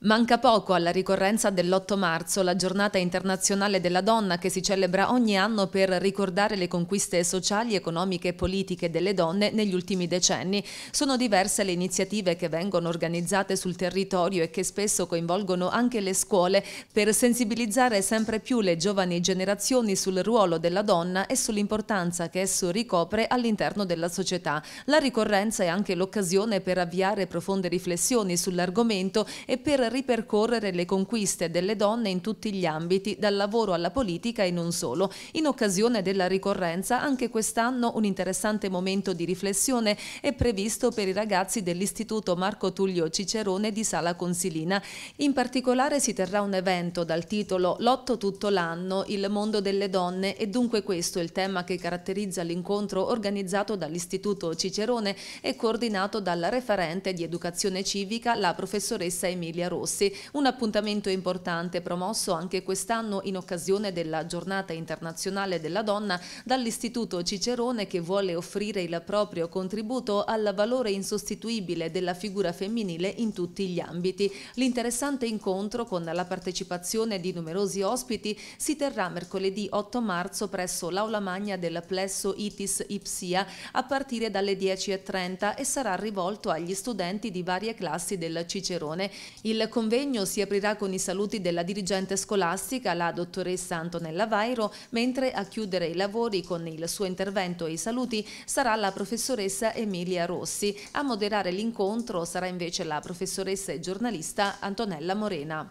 Manca poco alla ricorrenza dell'8 marzo, la giornata internazionale della donna che si celebra ogni anno per ricordare le conquiste sociali, economiche e politiche delle donne negli ultimi decenni. Sono diverse le iniziative che vengono organizzate sul territorio e che spesso coinvolgono anche le scuole per sensibilizzare sempre più le giovani generazioni sul ruolo della donna e sull'importanza che esso ricopre all'interno della società. La ricorrenza è anche l'occasione per avviare profonde riflessioni sull'argomento e per ripercorrere le conquiste delle donne in tutti gli ambiti, dal lavoro alla politica e non solo. In occasione della ricorrenza, anche quest'anno un interessante momento di riflessione è previsto per i ragazzi dell'Istituto Marco Tullio Cicerone di Sala Consilina. In particolare si terrà un evento dal titolo Lotto tutto l'anno, il mondo delle donne e dunque questo è il tema che caratterizza l'incontro organizzato dall'Istituto Cicerone e coordinato dalla referente di educazione civica, la professoressa Emilia Roma. Rossi, un appuntamento importante promosso anche quest'anno in occasione della giornata internazionale della donna dall'Istituto Cicerone che vuole offrire il proprio contributo al valore insostituibile della figura femminile in tutti gli ambiti. L'interessante incontro con la partecipazione di numerosi ospiti si terrà mercoledì 8 marzo presso l'Aula Magna del Plesso Itis Ipsia a partire dalle 10.30 e sarà rivolto agli studenti di varie classi del Cicerone. Il il convegno si aprirà con i saluti della dirigente scolastica, la dottoressa Antonella Vairo, mentre a chiudere i lavori con il suo intervento e i saluti sarà la professoressa Emilia Rossi. A moderare l'incontro sarà invece la professoressa e giornalista Antonella Morena.